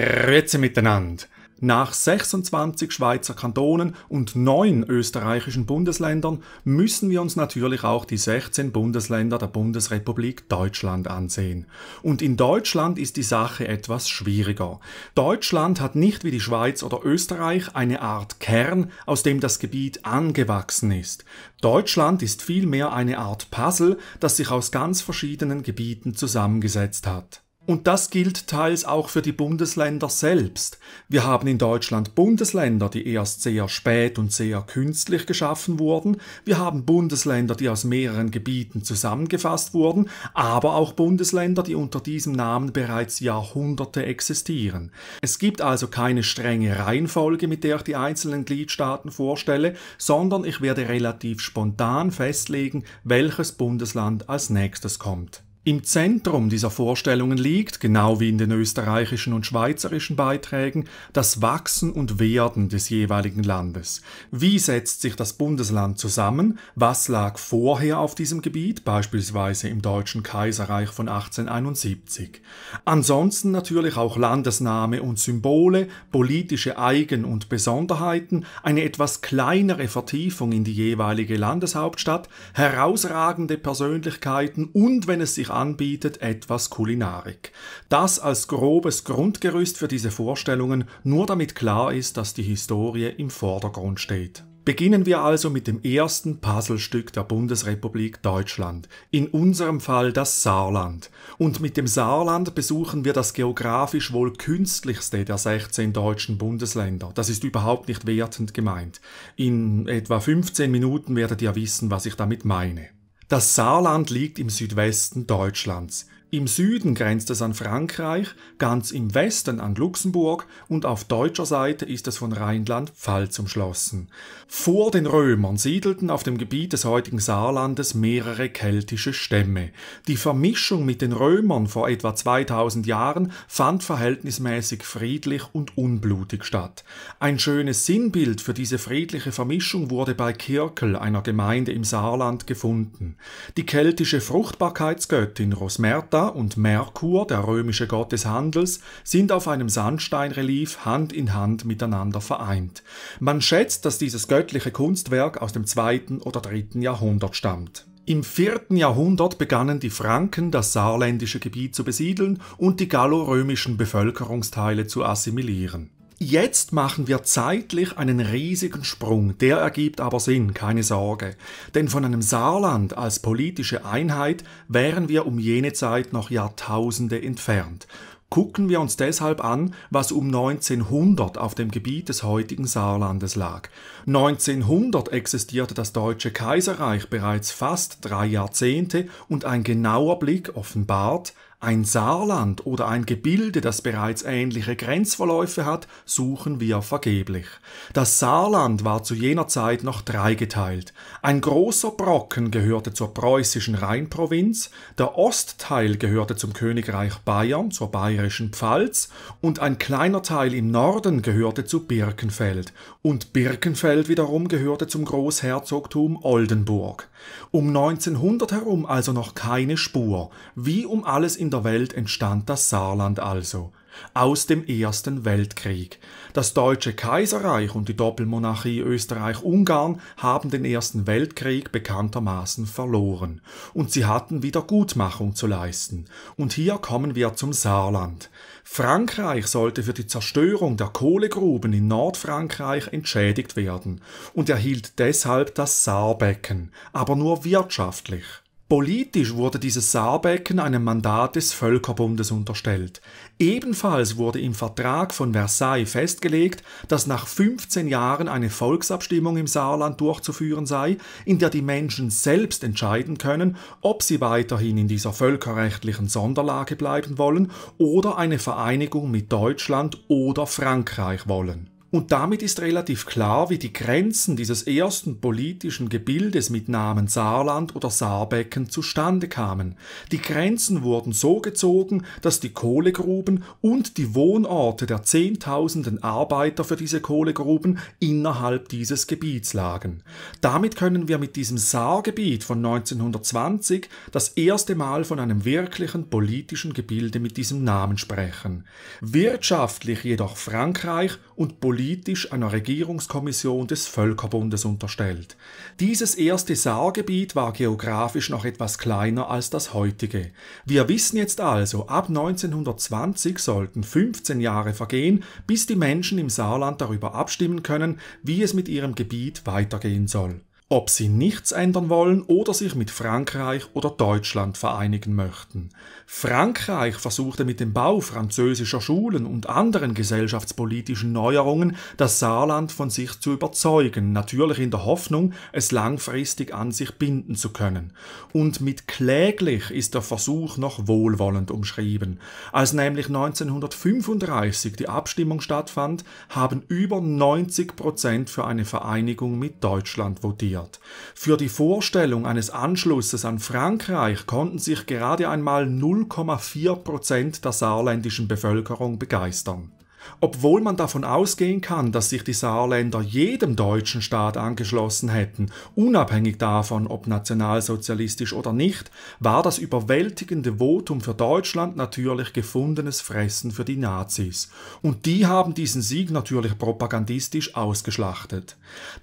Grüezi miteinander. Nach 26 Schweizer Kantonen und 9 österreichischen Bundesländern müssen wir uns natürlich auch die 16 Bundesländer der Bundesrepublik Deutschland ansehen. Und in Deutschland ist die Sache etwas schwieriger. Deutschland hat nicht wie die Schweiz oder Österreich eine Art Kern, aus dem das Gebiet angewachsen ist. Deutschland ist vielmehr eine Art Puzzle, das sich aus ganz verschiedenen Gebieten zusammengesetzt hat. Und das gilt teils auch für die Bundesländer selbst. Wir haben in Deutschland Bundesländer, die erst sehr spät und sehr künstlich geschaffen wurden. Wir haben Bundesländer, die aus mehreren Gebieten zusammengefasst wurden, aber auch Bundesländer, die unter diesem Namen bereits Jahrhunderte existieren. Es gibt also keine strenge Reihenfolge, mit der ich die einzelnen Gliedstaaten vorstelle, sondern ich werde relativ spontan festlegen, welches Bundesland als nächstes kommt. Im Zentrum dieser Vorstellungen liegt, genau wie in den österreichischen und schweizerischen Beiträgen, das Wachsen und Werden des jeweiligen Landes. Wie setzt sich das Bundesland zusammen? Was lag vorher auf diesem Gebiet, beispielsweise im Deutschen Kaiserreich von 1871? Ansonsten natürlich auch Landesname und Symbole, politische Eigen- und Besonderheiten, eine etwas kleinere Vertiefung in die jeweilige Landeshauptstadt, herausragende Persönlichkeiten und wenn es sich anbietet, etwas Kulinarik. Das als grobes Grundgerüst für diese Vorstellungen, nur damit klar ist, dass die Historie im Vordergrund steht. Beginnen wir also mit dem ersten Puzzlestück der Bundesrepublik Deutschland, in unserem Fall das Saarland. Und mit dem Saarland besuchen wir das geografisch wohl künstlichste der 16 deutschen Bundesländer. Das ist überhaupt nicht wertend gemeint. In etwa 15 Minuten werdet ihr wissen, was ich damit meine. Das Saarland liegt im Südwesten Deutschlands im Süden grenzt es an Frankreich, ganz im Westen an Luxemburg und auf deutscher Seite ist es von Rheinland-Pfalz umschlossen. Vor den Römern siedelten auf dem Gebiet des heutigen Saarlandes mehrere keltische Stämme. Die Vermischung mit den Römern vor etwa 2000 Jahren fand verhältnismäßig friedlich und unblutig statt. Ein schönes Sinnbild für diese friedliche Vermischung wurde bei Kirkel, einer Gemeinde im Saarland, gefunden. Die keltische Fruchtbarkeitsgöttin Rosmerta Hera und Merkur, der römische Gott des Handels, sind auf einem Sandsteinrelief Hand in Hand miteinander vereint. Man schätzt, dass dieses göttliche Kunstwerk aus dem zweiten oder dritten Jahrhundert stammt. Im vierten Jahrhundert begannen die Franken das saarländische Gebiet zu besiedeln und die gallorömischen Bevölkerungsteile zu assimilieren. Jetzt machen wir zeitlich einen riesigen Sprung, der ergibt aber Sinn, keine Sorge. Denn von einem Saarland als politische Einheit wären wir um jene Zeit noch Jahrtausende entfernt. Gucken wir uns deshalb an, was um 1900 auf dem Gebiet des heutigen Saarlandes lag. 1900 existierte das Deutsche Kaiserreich bereits fast drei Jahrzehnte und ein genauer Blick offenbart, ein Saarland oder ein Gebilde, das bereits ähnliche Grenzverläufe hat, suchen wir vergeblich. Das Saarland war zu jener Zeit noch dreigeteilt. Ein großer Brocken gehörte zur preußischen Rheinprovinz, der Ostteil gehörte zum Königreich Bayern, zur bayerischen Pfalz und ein kleiner Teil im Norden gehörte zu Birkenfeld und Birkenfeld wiederum gehörte zum Großherzogtum Oldenburg. Um 1900 herum also noch keine Spur, wie um alles in der Welt entstand das Saarland also, aus dem Ersten Weltkrieg. Das Deutsche Kaiserreich und die Doppelmonarchie Österreich-Ungarn haben den Ersten Weltkrieg bekanntermaßen verloren und sie hatten Wiedergutmachung zu leisten. Und hier kommen wir zum Saarland. Frankreich sollte für die Zerstörung der Kohlegruben in Nordfrankreich entschädigt werden und erhielt deshalb das Saarbecken, aber nur wirtschaftlich. Politisch wurde dieses Saarbecken einem Mandat des Völkerbundes unterstellt. Ebenfalls wurde im Vertrag von Versailles festgelegt, dass nach 15 Jahren eine Volksabstimmung im Saarland durchzuführen sei, in der die Menschen selbst entscheiden können, ob sie weiterhin in dieser völkerrechtlichen Sonderlage bleiben wollen oder eine Vereinigung mit Deutschland oder Frankreich wollen. Und damit ist relativ klar, wie die Grenzen dieses ersten politischen Gebildes mit Namen Saarland oder Saarbecken zustande kamen. Die Grenzen wurden so gezogen, dass die Kohlegruben und die Wohnorte der Zehntausenden Arbeiter für diese Kohlegruben innerhalb dieses Gebiets lagen. Damit können wir mit diesem Saargebiet von 1920 das erste Mal von einem wirklichen politischen Gebilde mit diesem Namen sprechen. Wirtschaftlich jedoch Frankreich und politisch politisch einer Regierungskommission des Völkerbundes unterstellt. Dieses erste Saargebiet war geografisch noch etwas kleiner als das heutige. Wir wissen jetzt also, ab 1920 sollten 15 Jahre vergehen, bis die Menschen im Saarland darüber abstimmen können, wie es mit ihrem Gebiet weitergehen soll ob sie nichts ändern wollen oder sich mit Frankreich oder Deutschland vereinigen möchten. Frankreich versuchte mit dem Bau französischer Schulen und anderen gesellschaftspolitischen Neuerungen das Saarland von sich zu überzeugen, natürlich in der Hoffnung, es langfristig an sich binden zu können. Und mit kläglich ist der Versuch noch wohlwollend umschrieben. Als nämlich 1935 die Abstimmung stattfand, haben über 90 Prozent für eine Vereinigung mit Deutschland votiert interessiert. Für die Vorstellung eines Anschlusses an Frankreich konnten sich gerade einmal 0,4 Prozent der saarländischen Bevölkerung begeistern. Obwohl man davon ausgehen kann, dass sich die Saarländer jedem deutschen Staat angeschlossen hätten, unabhängig davon, ob nationalsozialistisch oder nicht, war das überwältigende Votum für Deutschland natürlich gefundenes Fressen für die Nazis. Und die haben diesen Sieg natürlich propagandistisch ausgeschlachtet.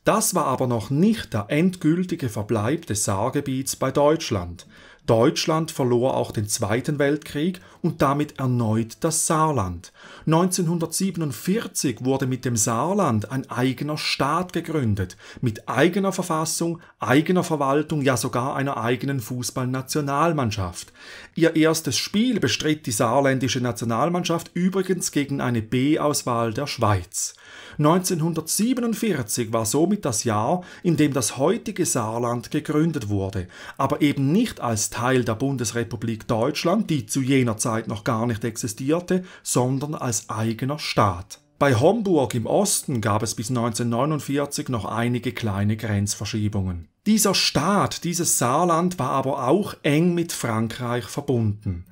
Das war aber noch nicht der endgültige Verbleib des Saargebiets bei Deutschland. Deutschland verlor auch den Zweiten Weltkrieg und damit erneut das Saarland. 1947 wurde mit dem Saarland ein eigener Staat gegründet, mit eigener Verfassung, eigener Verwaltung, ja sogar einer eigenen Fußballnationalmannschaft. Ihr erstes Spiel bestritt die saarländische Nationalmannschaft übrigens gegen eine B-Auswahl der Schweiz. 1947 war somit das Jahr, in dem das heutige Saarland gegründet wurde, aber eben nicht als Teil der Bundesrepublik Deutschland, die zu jener Zeit noch gar nicht existierte, sondern als eigener Staat. Bei Homburg im Osten gab es bis 1949 noch einige kleine Grenzverschiebungen. Dieser Staat, dieses Saarland war aber auch eng mit Frankreich verbunden.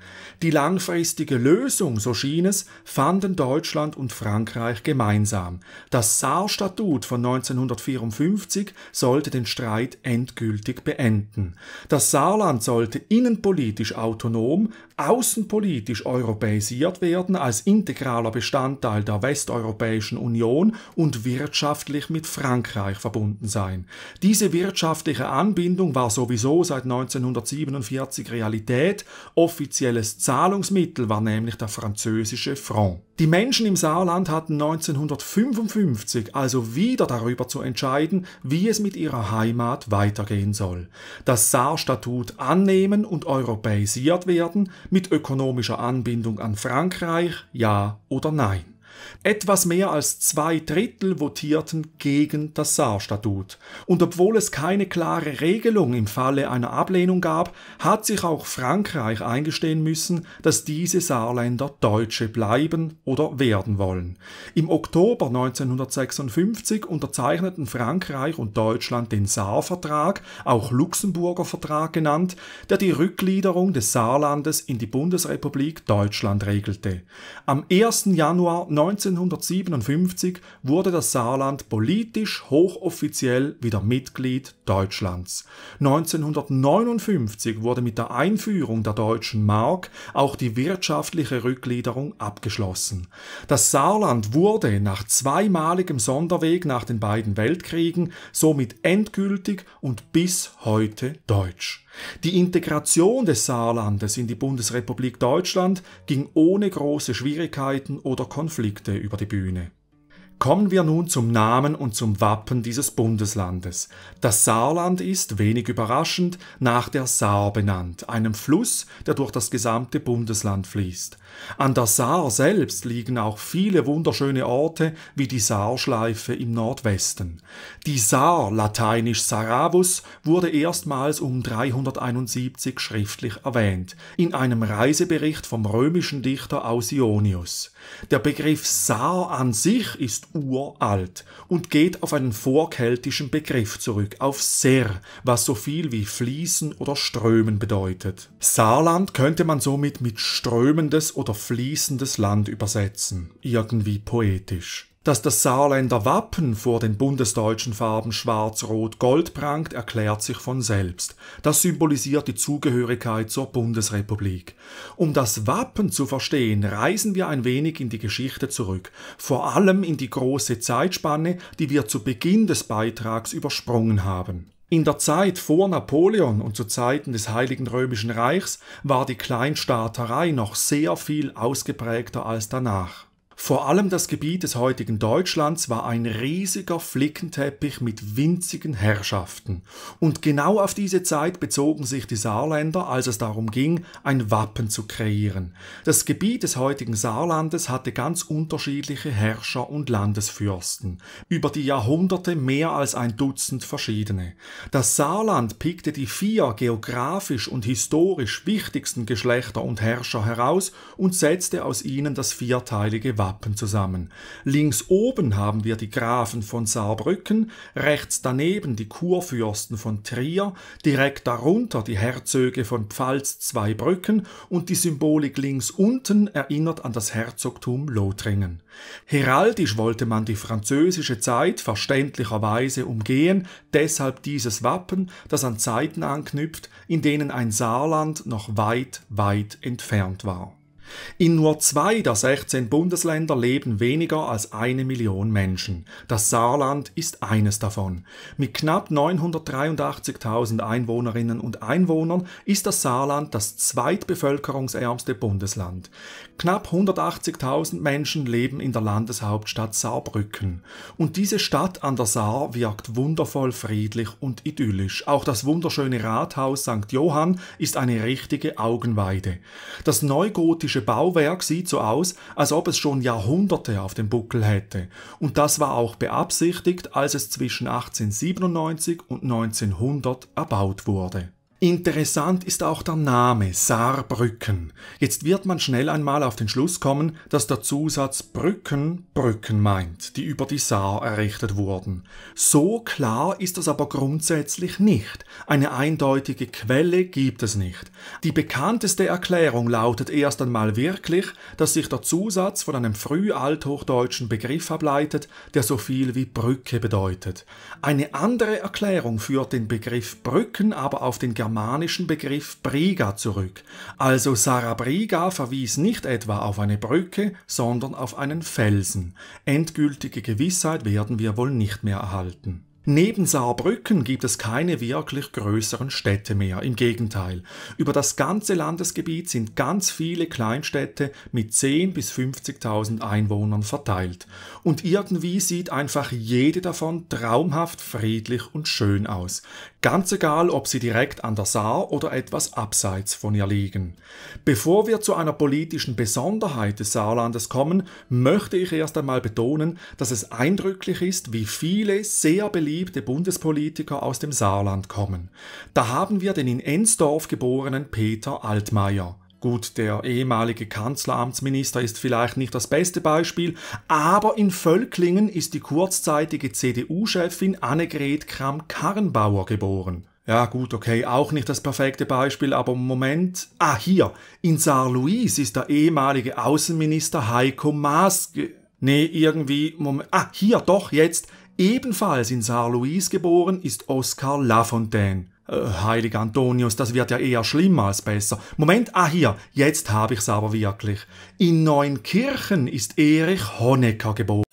Die langfristige Lösung, so schien es, fanden Deutschland und Frankreich gemeinsam. Das Saarstatut von 1954 sollte den Streit endgültig beenden. Das Saarland sollte innenpolitisch autonom, außenpolitisch europäisiert werden als integraler Bestandteil der Westeuropäischen Union und wirtschaftlich mit Frankreich verbunden sein. Diese Wirtschaft wirtschaftliche Anbindung war sowieso seit 1947 Realität. Offizielles Zahlungsmittel war nämlich der französische Franc. Die Menschen im Saarland hatten 1955 also wieder darüber zu entscheiden, wie es mit ihrer Heimat weitergehen soll. Das Saarstatut annehmen und europäisiert werden, mit ökonomischer Anbindung an Frankreich, ja oder nein. Etwas mehr als zwei Drittel votierten gegen das Saarstatut. Und obwohl es keine klare Regelung im Falle einer Ablehnung gab, hat sich auch Frankreich eingestehen müssen, dass diese Saarländer Deutsche bleiben oder werden wollen. Im Oktober 1956 unterzeichneten Frankreich und Deutschland den Saarvertrag, auch Luxemburger Vertrag genannt, der die Rückgliederung des Saarlandes in die Bundesrepublik Deutschland regelte. Am 1. Januar 19 1957 wurde das Saarland politisch hochoffiziell wieder Mitglied Deutschlands. 1959 wurde mit der Einführung der deutschen Mark auch die wirtschaftliche Rückgliederung abgeschlossen. Das Saarland wurde nach zweimaligem Sonderweg nach den beiden Weltkriegen somit endgültig und bis heute deutsch. Die Integration des Saarlandes in die Bundesrepublik Deutschland ging ohne große Schwierigkeiten oder Konflikte über die Bühne. Kommen wir nun zum Namen und zum Wappen dieses Bundeslandes. Das Saarland ist, wenig überraschend, nach der Saar benannt, einem Fluss, der durch das gesamte Bundesland fließt. An der Saar selbst liegen auch viele wunderschöne Orte wie die Saarschleife im Nordwesten. Die Saar, lateinisch Saravus, wurde erstmals um 371 schriftlich erwähnt, in einem Reisebericht vom römischen Dichter Ausionius. Der Begriff Saar an sich ist uralt und geht auf einen vorkeltischen Begriff zurück, auf Ser, was so viel wie fließen oder strömen bedeutet. Saarland könnte man somit mit strömendes oder oder fließendes Land übersetzen, irgendwie poetisch. Dass das Saarländer Wappen vor den bundesdeutschen Farben schwarz-rot-gold prangt, erklärt sich von selbst. Das symbolisiert die Zugehörigkeit zur Bundesrepublik. Um das Wappen zu verstehen, reisen wir ein wenig in die Geschichte zurück, vor allem in die große Zeitspanne, die wir zu Beginn des Beitrags übersprungen haben. In der Zeit vor Napoleon und zu Zeiten des Heiligen Römischen Reichs war die Kleinstaaterei noch sehr viel ausgeprägter als danach vor allem das Gebiet des heutigen Deutschlands war ein riesiger Flickenteppich mit winzigen Herrschaften. Und genau auf diese Zeit bezogen sich die Saarländer, als es darum ging, ein Wappen zu kreieren. Das Gebiet des heutigen Saarlandes hatte ganz unterschiedliche Herrscher und Landesfürsten. Über die Jahrhunderte mehr als ein Dutzend verschiedene. Das Saarland pickte die vier geografisch und historisch wichtigsten Geschlechter und Herrscher heraus und setzte aus ihnen das vierteilige Wappen Wappen zusammen. Links oben haben wir die Grafen von Saarbrücken, rechts daneben die Kurfürsten von Trier, direkt darunter die Herzöge von Pfalz-Zweibrücken und die Symbolik links unten erinnert an das Herzogtum Lothringen. Heraldisch wollte man die französische Zeit verständlicherweise umgehen, deshalb dieses Wappen, das an Zeiten anknüpft, in denen ein Saarland noch weit, weit entfernt war. In nur zwei der 16 Bundesländer leben weniger als eine Million Menschen. Das Saarland ist eines davon. Mit knapp 983.000 Einwohnerinnen und Einwohnern ist das Saarland das zweitbevölkerungsärmste Bundesland. Knapp 180.000 Menschen leben in der Landeshauptstadt Saarbrücken. Und diese Stadt an der Saar wirkt wundervoll friedlich und idyllisch. Auch das wunderschöne Rathaus St. Johann ist eine richtige Augenweide. Das neugotische Bauwerk sieht so aus, als ob es schon Jahrhunderte auf dem Buckel hätte. Und das war auch beabsichtigt, als es zwischen 1897 und 1900 erbaut wurde. Interessant ist auch der Name Saarbrücken. Jetzt wird man schnell einmal auf den Schluss kommen, dass der Zusatz Brücken Brücken meint, die über die Saar errichtet wurden. So klar ist das aber grundsätzlich nicht. Eine eindeutige Quelle gibt es nicht. Die bekannteste Erklärung lautet erst einmal wirklich, dass sich der Zusatz von einem frühalthochdeutschen Begriff ableitet, der so viel wie Brücke bedeutet. Eine andere Erklärung führt den Begriff Brücken aber auf den germanischen germanischen Begriff Briga zurück, also Sarah Briga verwies nicht etwa auf eine Brücke, sondern auf einen Felsen. Endgültige Gewissheit werden wir wohl nicht mehr erhalten. Neben Saarbrücken gibt es keine wirklich größeren Städte mehr, im Gegenteil. Über das ganze Landesgebiet sind ganz viele Kleinstädte mit 10 bis 50.000 Einwohnern verteilt. Und irgendwie sieht einfach jede davon traumhaft friedlich und schön aus. Ganz egal, ob sie direkt an der Saar oder etwas abseits von ihr liegen. Bevor wir zu einer politischen Besonderheit des Saarlandes kommen, möchte ich erst einmal betonen, dass es eindrücklich ist, wie viele sehr beliebte Bundespolitiker aus dem Saarland kommen. Da haben wir den in Ensdorf geborenen Peter Altmaier. Gut, der ehemalige Kanzleramtsminister ist vielleicht nicht das beste Beispiel, aber in Völklingen ist die kurzzeitige CDU-Chefin Annegret Kramp-Karrenbauer geboren. Ja gut, okay, auch nicht das perfekte Beispiel, aber Moment. Ah, hier, in Saar-Louis ist der ehemalige Außenminister Heiko Maas... Ge Nee, irgendwie... Moment. Ah, hier, doch, jetzt. Ebenfalls in Saar-Louis geboren ist Oskar Lafontaine. Äh, Heiliger Antonius, das wird ja eher schlimmer als besser. Moment, ah hier, jetzt habe ich's aber wirklich. In Neunkirchen ist Erich Honecker geboren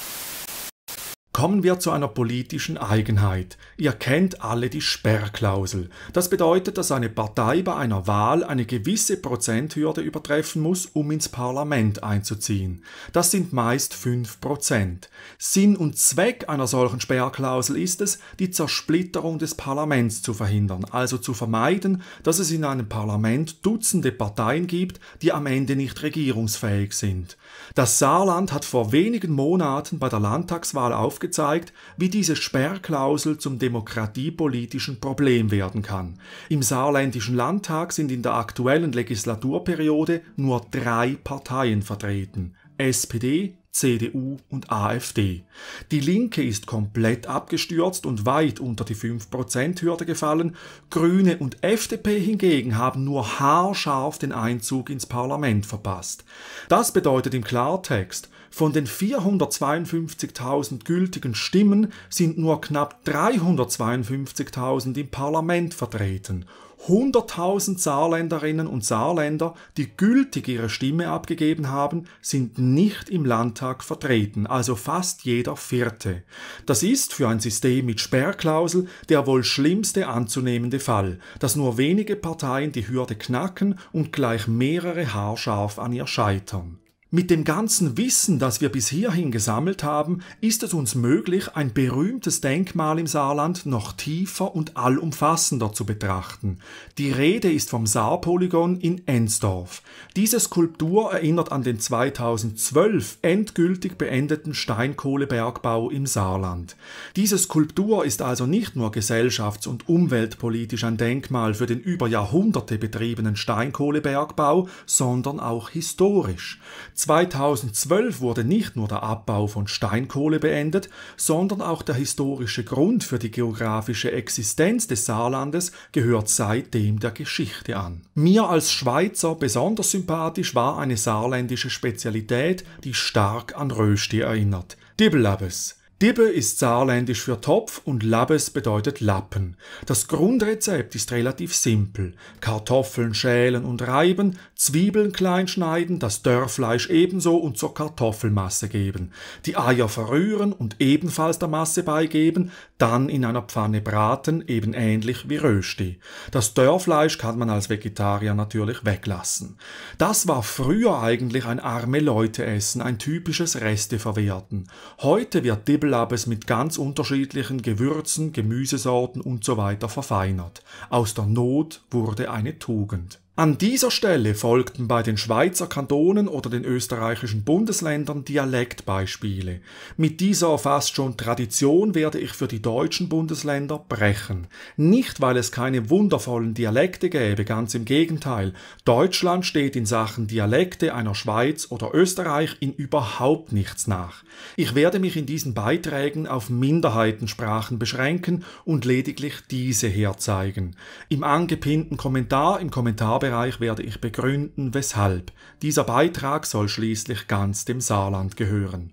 kommen wir zu einer politischen Eigenheit. Ihr kennt alle die Sperrklausel. Das bedeutet, dass eine Partei bei einer Wahl eine gewisse Prozenthürde übertreffen muss, um ins Parlament einzuziehen. Das sind meist 5%. Sinn und Zweck einer solchen Sperrklausel ist es, die Zersplitterung des Parlaments zu verhindern, also zu vermeiden, dass es in einem Parlament Dutzende Parteien gibt, die am Ende nicht regierungsfähig sind. Das Saarland hat vor wenigen Monaten bei der Landtagswahl aufgezeigt, gezeigt, wie diese Sperrklausel zum demokratiepolitischen Problem werden kann. Im saarländischen Landtag sind in der aktuellen Legislaturperiode nur drei Parteien vertreten SPD, CDU und AfD. Die Linke ist komplett abgestürzt und weit unter die 5%-Hürde gefallen, Grüne und FDP hingegen haben nur haarscharf den Einzug ins Parlament verpasst. Das bedeutet im Klartext, von den 452.000 gültigen Stimmen sind nur knapp 352.000 im Parlament vertreten 100.000 Saarländerinnen und Saarländer, die gültig ihre Stimme abgegeben haben, sind nicht im Landtag vertreten, also fast jeder vierte. Das ist für ein System mit Sperrklausel der wohl schlimmste anzunehmende Fall, dass nur wenige Parteien die Hürde knacken und gleich mehrere haarscharf an ihr scheitern. Mit dem ganzen Wissen, das wir bis hierhin gesammelt haben, ist es uns möglich, ein berühmtes Denkmal im Saarland noch tiefer und allumfassender zu betrachten. Die Rede ist vom Saarpolygon in Ensdorf. Diese Skulptur erinnert an den 2012 endgültig beendeten Steinkohlebergbau im Saarland. Diese Skulptur ist also nicht nur gesellschafts- und umweltpolitisch ein Denkmal für den über Jahrhunderte betriebenen Steinkohlebergbau, sondern auch historisch. 2012 wurde nicht nur der Abbau von Steinkohle beendet, sondern auch der historische Grund für die geografische Existenz des Saarlandes gehört seitdem der Geschichte an. Mir als Schweizer besonders sympathisch war eine saarländische Spezialität, die stark an Rösti erinnert. Dibbelabes. Dibbe ist saarländisch für Topf und Labbes bedeutet Lappen. Das Grundrezept ist relativ simpel. Kartoffeln schälen und reiben, Zwiebeln klein schneiden, das Dörrfleisch ebenso und zur Kartoffelmasse geben. Die Eier verrühren und ebenfalls der Masse beigeben, dann in einer Pfanne braten, eben ähnlich wie Rösti. Das Dörrfleisch kann man als Vegetarier natürlich weglassen. Das war früher eigentlich ein arme Leute essen, ein typisches Reste verwerten. Heute wird Dibbel es mit ganz unterschiedlichen Gewürzen, Gemüsesorten usw. So verfeinert. Aus der Not wurde eine Tugend. An dieser Stelle folgten bei den Schweizer Kantonen oder den österreichischen Bundesländern Dialektbeispiele. Mit dieser fast schon Tradition werde ich für die deutschen Bundesländer brechen. Nicht, weil es keine wundervollen Dialekte gäbe, ganz im Gegenteil. Deutschland steht in Sachen Dialekte einer Schweiz oder Österreich in überhaupt nichts nach. Ich werde mich in diesen Beiträgen auf Minderheitensprachen beschränken und lediglich diese herzeigen. Im angepinnten Kommentar, im Kommentar Themenbereich werde ich begründen, weshalb. Dieser Beitrag soll schließlich ganz dem Saarland gehören.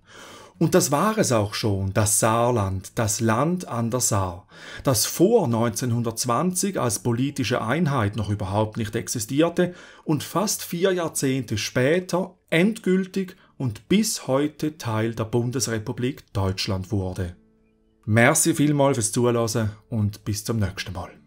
Und das war es auch schon, das Saarland, das Land an der Saar, das vor 1920 als politische Einheit noch überhaupt nicht existierte und fast vier Jahrzehnte später endgültig und bis heute Teil der Bundesrepublik Deutschland wurde. Merci vielmals fürs Zuhören und bis zum nächsten Mal.